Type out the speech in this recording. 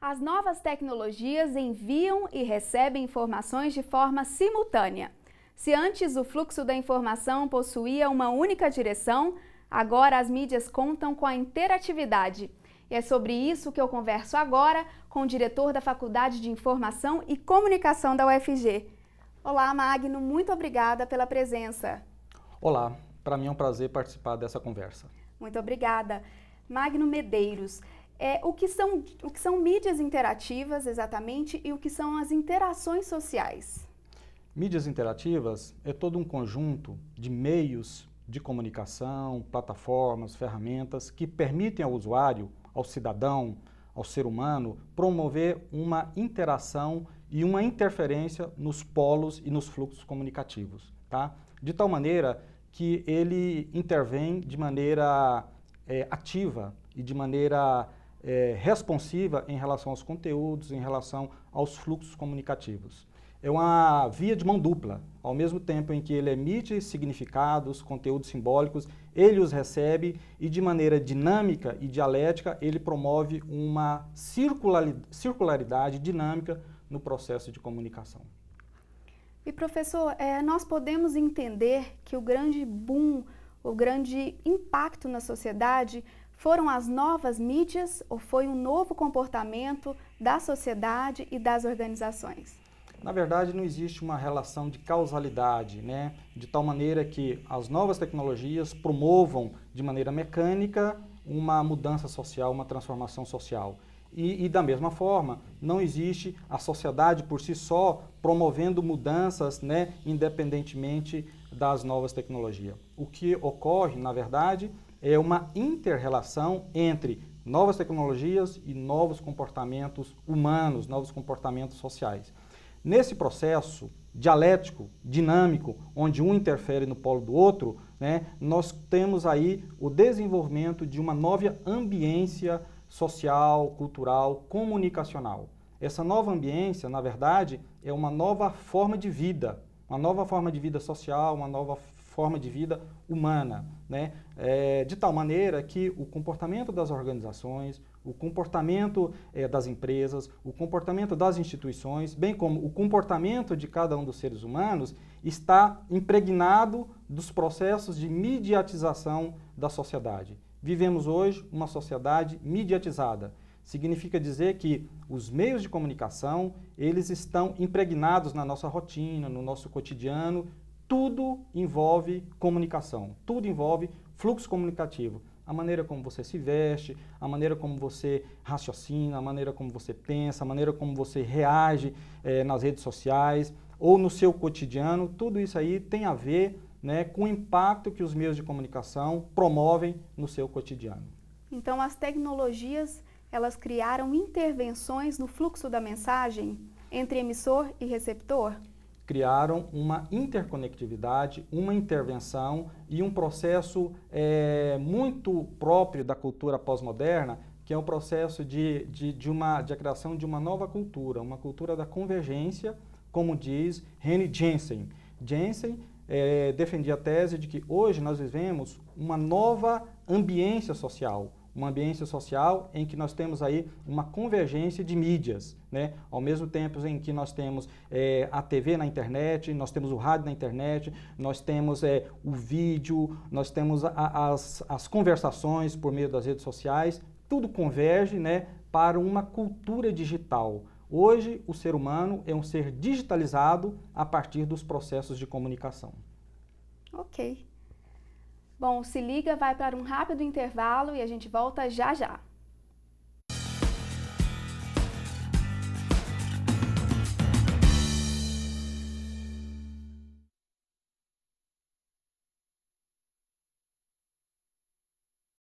As novas tecnologias enviam e recebem informações de forma simultânea. Se antes o fluxo da informação possuía uma única direção, agora as mídias contam com a interatividade. E é sobre isso que eu converso agora com o diretor da Faculdade de Informação e Comunicação da UFG. Olá, Magno, muito obrigada pela presença. Olá, para mim é um prazer participar dessa conversa. Muito obrigada. Magno Medeiros, é, o, que são, o que são mídias interativas exatamente e o que são as interações sociais. Mídias interativas é todo um conjunto de meios de comunicação, plataformas, ferramentas que permitem ao usuário, ao cidadão, ao ser humano, promover uma interação e uma interferência nos polos e nos fluxos comunicativos, tá? De tal maneira que ele intervém de maneira é, ativa e de maneira é, responsiva em relação aos conteúdos, em relação aos fluxos comunicativos. É uma via de mão dupla. Ao mesmo tempo em que ele emite significados, conteúdos simbólicos, ele os recebe e, de maneira dinâmica e dialética, ele promove uma circularidade dinâmica no processo de comunicação. E professor, é, nós podemos entender que o grande boom, o grande impacto na sociedade foram as novas mídias ou foi um novo comportamento da sociedade e das organizações? Na verdade, não existe uma relação de causalidade, né? de tal maneira que as novas tecnologias promovam de maneira mecânica uma mudança social, uma transformação social. E, e, da mesma forma, não existe a sociedade por si só promovendo mudanças né, independentemente das novas tecnologias. O que ocorre, na verdade, é uma inter-relação entre novas tecnologias e novos comportamentos humanos, novos comportamentos sociais. Nesse processo dialético, dinâmico, onde um interfere no polo do outro, né, nós temos aí o desenvolvimento de uma nova ambiência social, cultural, comunicacional. Essa nova ambiência, na verdade, é uma nova forma de vida, uma nova forma de vida social, uma nova forma de vida humana, né? É, de tal maneira que o comportamento das organizações, o comportamento é, das empresas, o comportamento das instituições, bem como o comportamento de cada um dos seres humanos, está impregnado dos processos de mediatização da sociedade. Vivemos hoje uma sociedade mediatizada. Significa dizer que os meios de comunicação, eles estão impregnados na nossa rotina, no nosso cotidiano, tudo envolve comunicação, tudo envolve fluxo comunicativo. A maneira como você se veste, a maneira como você raciocina, a maneira como você pensa, a maneira como você reage é, nas redes sociais ou no seu cotidiano, tudo isso aí tem a ver né, com o impacto que os meios de comunicação promovem no seu cotidiano. Então, as tecnologias elas criaram intervenções no fluxo da mensagem entre emissor e receptor? criaram uma interconectividade, uma intervenção e um processo é, muito próprio da cultura pós-moderna, que é um processo de, de, de, uma, de a criação de uma nova cultura, uma cultura da convergência, como diz Henry Jensen. Jensen é, defendia a tese de que hoje nós vivemos uma nova ambiência social, uma ambiência social em que nós temos aí uma convergência de mídias, né? Ao mesmo tempo em que nós temos é, a TV na internet, nós temos o rádio na internet, nós temos é, o vídeo, nós temos a, as, as conversações por meio das redes sociais, tudo converge, né? Para uma cultura digital. Hoje, o ser humano é um ser digitalizado a partir dos processos de comunicação. Ok. Bom, se liga, vai para um rápido intervalo e a gente volta já já.